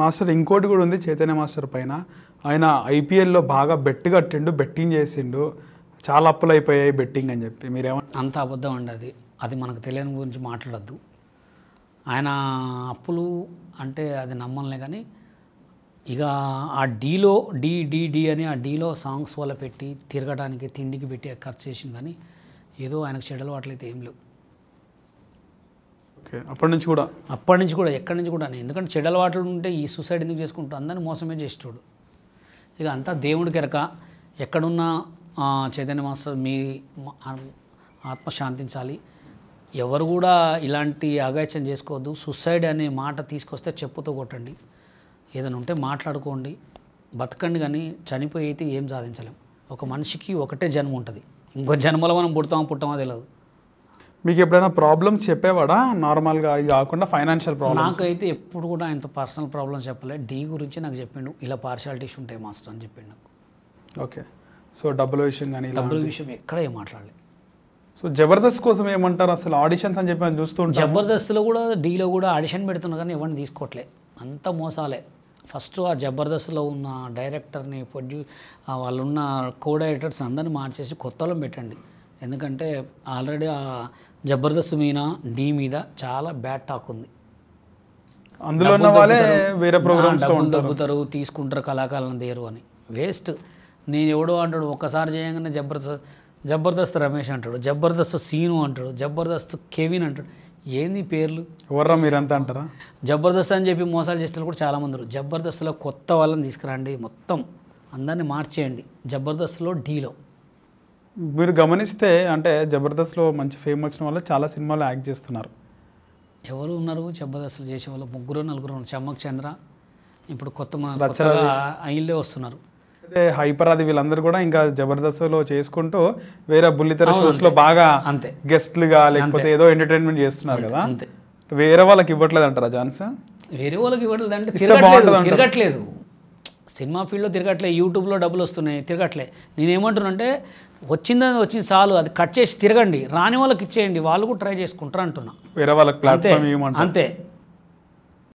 master ఇంకోటి కూడా ఉంది చైతన్య మాస్టర్ పైన ఆయన ఐపీఎల్లో బాగా బెట్ కట్టిండు బెట్టింగ్ చేసిండు చాలా అప్పులు అయిపోయాయి బెట్టింగ్ అని చెప్పి మీరేమో అంత అబద్ధం ఉండదు అది మనకు తెలియని గురించి మాట్లాడద్దు ఆయన అప్పులు అంటే అది నమ్మలే కానీ ఇక ఆ డీలో డి డి డి అని ఆ డీలో సాంగ్స్ వల్ల పెట్టి తిరగడానికి తిండికి పెట్టి ఖర్చు చేసింది కానీ ఏదో ఆయనకు చెడలు అట్లయితే ఏం లేవు ఓకే అప్పటి నుంచి కూడా అప్పటి నుంచి కూడా ఎక్కడి నుంచి కూడా ఎందుకంటే చెడు అలవాట్లు ఉంటే ఈ సూసైడ్ ఎందుకు చేసుకుంటూ అందరిని మోసమే చేస్తాడు ఇక అంతా దేవుడి కెరక ఎక్కడున్న చైతన్య మాస్టర్ మీ ఆత్మ శాంతించాలి ఎవరు కూడా ఇలాంటి అగాచం చేసుకోవద్దు సూసైడ్ అనే మాట తీసుకొస్తే చెప్పుతో కొట్టండి ఏదైనా ఉంటే మాట్లాడుకోండి బతకండి కానీ చనిపోయి అయితే ఏం సాధించలేం ఒక మనిషికి ఒకటే జన్మ ఉంటుంది ఇంకో జన్మలో మనం పుడతామా పుట్టామో తెలియదు మీకు ఎప్పుడైనా ప్రాబ్లమ్స్ చెప్పేవాడా నార్మల్గా ఇది కాకుండా ఫైనాన్షియల్ ప్రాబ్లమ్ నాకైతే ఎప్పుడు కూడా ఆయనతో పర్సనల్ ప్రాబ్లమ్స్ చెప్పలేదు డీ గురించి నాకు చెప్పిండు ఇలా పార్షాలిటీస్ ఉంటాయి మాస్టర్ అని చెప్పిండు నాకు ఓకే సో డబ్బుల విషయం కానీ డబ్బుల విషయం ఎక్కడ ఏం మాట్లాడలేదు సో జబర్దస్త్ కోసం ఏమంటారు అసలు ఆడిషన్స్ అని చెప్పి చూస్తూ ఉంటాం జబర్దస్త్లో కూడా డీలో కూడా ఆడిషన్ పెడుతున్నా కానీ ఎవరిని తీసుకోవట్లే అంత మోసాలే ఫస్ట్ ఆ జబర్దస్త్లో ఉన్న డైరెక్టర్ని ప్రొడ్యూ వాళ్ళున్న కో డైరెక్టర్స్ అందరిని మార్చేసి కొత్తలో పెట్టండి ఎందుకంటే ఆల్రెడీ ఆ జబర్దస్త్ మీద డీ మీద చాలా బ్యాడ్ టాక్ ఉంది అందులో ఉన్న వేరే ప్రోగ్రామ్స్ డబ్బులు తీసుకుంటారు కళాకారులను దేరు అని వేస్ట్ నేను ఎవడో అంటాడు ఒక్కసారి చేయగానే జబర్దస్త్ జబర్దస్త్ రమేష్ అంటాడు జబర్దస్త్ సీను అంటాడు జబర్దస్త్ కెవిన్ అంటాడు ఏంది పేర్లు ఎవర్రా మీరంతా అంటారా జబర్దస్త్ అని చెప్పి మోసాలు చేసిన కూడా చాలామంది జబర్దస్త్లో కొత్త వాళ్ళని తీసుకురండి మొత్తం అందరిని మార్చేయండి జబర్దస్త్లో డీలో మీరు గమనిస్తే అంటే జబర్దస్త్లో మంచి ఫేమ్ వచ్చిన వాళ్ళు చాలా సినిమాలు యాక్ట్ చేస్తున్నారు ఎవరు ఉన్నారు జబర్దస్త్లు చేసే వాళ్ళు ముగ్గురు నలుగురు చమ్మక్ చంద్ర ఇప్పుడు కొత్త అయిల్లే వస్తున్నారు అదే హైపర్ అది వీళ్ళందరూ కూడా ఇంకా జబర్దస్త్లో చేసుకుంటూ వేరే బుల్లితెర షోస్లో బాగా అంతే గెస్ట్లుగా లేకపోతే ఏదో ఎంటర్టైన్మెంట్ చేస్తున్నారు కదా వేరే వాళ్ళకి ఇవ్వట్లేదు అంటారా ఛాన్స్ వేరే వాళ్ళకి ఇవ్వట్లేదు అంటే తిరగట్లేదు సినిమా ఫీల్డ్లో తిరగట్లే యూట్యూబ్లో డబ్బులు వస్తున్నాయి తిరగట్లే అంటే వచ్చిందని వచ్చింది చాలు అది కట్ చేసి తిరగండి రాని వాళ్ళకి ఇచ్చేయండి వాళ్ళు కూడా ట్రై చేసుకుంటారు అంటున్నా వేరే వాళ్ళకి అంతే